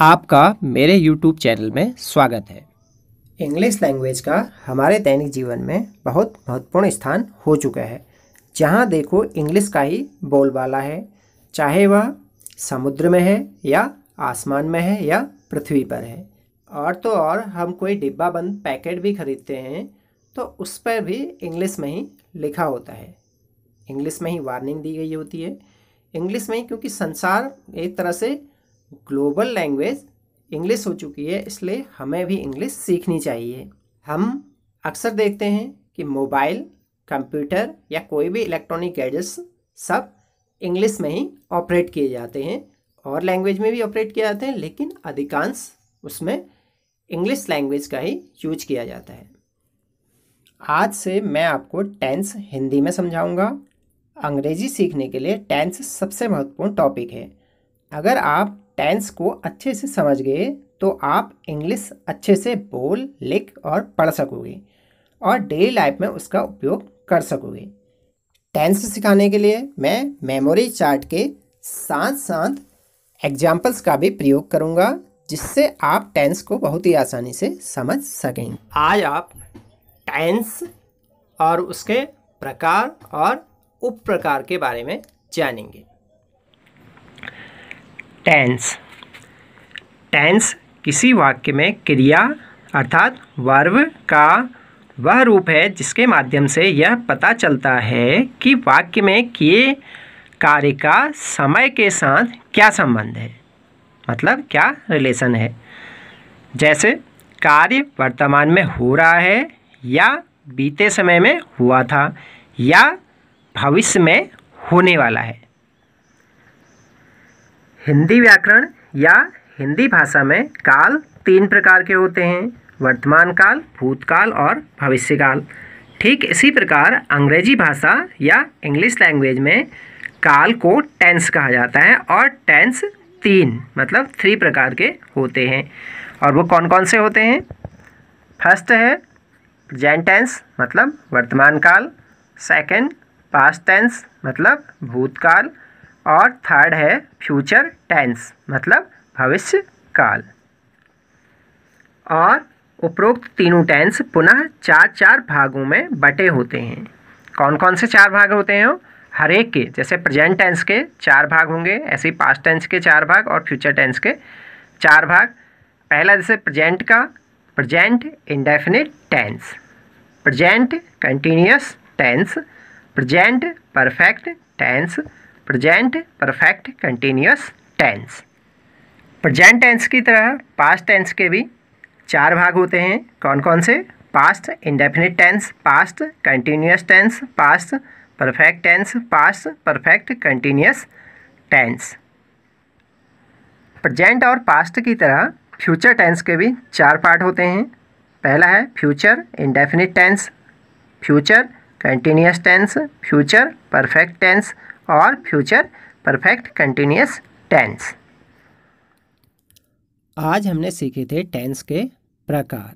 आपका मेरे YouTube channel में स्वागत है इंग्लिश लैंग्वेज का हमारे दैनिक जीवन में बहुत महत्वपूर्ण स्थान हो चुका है जहाँ देखो इंग्लिश का ही बोलबाला है चाहे वह समुद्र में है या आसमान में है या पृथ्वी पर है और तो और हम कोई डिब्बा बंद पैकेट भी खरीदते हैं तो उस पर भी इंग्लिश में ही लिखा होता है इंग्लिश में ही वार्निंग दी गई होती है इंग्लिश में ही क्योंकि संसार एक तरह से ग्लोबल लैंग्वेज इंग्लिश हो चुकी है इसलिए हमें भी इंग्लिश सीखनी चाहिए हम अक्सर देखते हैं कि मोबाइल कंप्यूटर या कोई भी इलेक्ट्रॉनिक गैजेट्स सब इंग्लिश में ही ऑपरेट किए जाते हैं और लैंग्वेज में भी ऑपरेट किए जाते हैं लेकिन अधिकांश उसमें इंग्लिश लैंग्वेज का ही यूज किया जाता है आज से मैं आपको टेंस हिंदी में समझाऊंगा अंग्रेजी सीखने के लिए टेंस सबसे महत्वपूर्ण टॉपिक है अगर आप टेंस को अच्छे से समझ गए तो आप इंग्लिश अच्छे से बोल लिख और पढ़ सकोगे और डेली लाइफ में उसका उपयोग कर सकोगे टेंस सिखाने के लिए मैं मेमोरी चार्ट के साथ साथ एग्जाम्पल्स का भी प्रयोग करूँगा जिससे आप टेंस को बहुत ही आसानी से समझ सकें आज आप टेंस और उसके प्रकार और उप प्रकार के बारे में जानेंगे टेंस टेंस किसी वाक्य में क्रिया अर्थात वर्व का वह रूप है जिसके माध्यम से यह पता चलता है कि वाक्य में किए कार्य का समय के साथ क्या संबंध है मतलब क्या रिलेशन है जैसे कार्य वर्तमान में हो रहा है या बीते समय में हुआ था या भविष्य में होने वाला है हिंदी व्याकरण या हिंदी भाषा में काल तीन प्रकार के होते हैं वर्तमान काल भूतकाल और भविष्यकाल ठीक इसी प्रकार अंग्रेजी भाषा या इंग्लिश लैंग्वेज में काल को टेंस कहा जाता है और टेंस तीन मतलब थ्री प्रकार के होते हैं और वो कौन कौन से होते हैं फर्स्ट है प्रेजेंट टेंस मतलब वर्तमान काल सेकंड पास्ट टेंस मतलब भूतकाल और थर्ड है फ्यूचर टेंस मतलब भविष्य काल और उपरोक्त तीनों टेंस पुनः चार चार भागों में बटे होते हैं कौन कौन से चार भाग होते हैं हर एक के जैसे प्रेजेंट टेंस के चार भाग होंगे ऐसे ही पास्ट टेंस के चार भाग और फ्यूचर टेंस के चार भाग पहला जैसे प्रेजेंट का present indefinite tense present continuous tense present perfect tense present perfect continuous tense present tense की तरह पास्ट टेंस के भी चार भाग होते हैं कौन कौन से past indefinite tense past continuous tense past perfect tense past perfect continuous tense present और पास्ट की तरह फ्यूचर टेंस के भी चार पार्ट होते हैं पहला है future indefinite tense future continuous tense future perfect tense और फ्यूचर परफेक्ट कंटिन्यूस टेंस आज हमने सीखे थे टेंस के प्रकार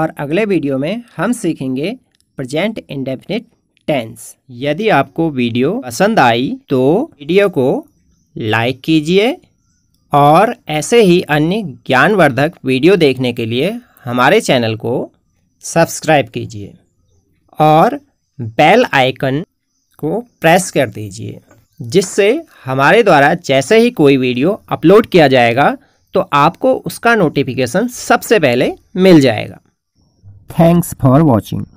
और अगले वीडियो में हम सीखेंगे प्रेजेंट इंडेफिनिट टेंस यदि आपको वीडियो पसंद आई तो वीडियो को लाइक कीजिए और ऐसे ही अन्य ज्ञानवर्धक वीडियो देखने के लिए हमारे चैनल को सब्सक्राइब कीजिए और बेल आइकन को प्रेस कर दीजिए जिससे हमारे द्वारा जैसे ही कोई वीडियो अपलोड किया जाएगा तो आपको उसका नोटिफिकेशन सबसे पहले मिल जाएगा थैंक्स फॉर वॉचिंग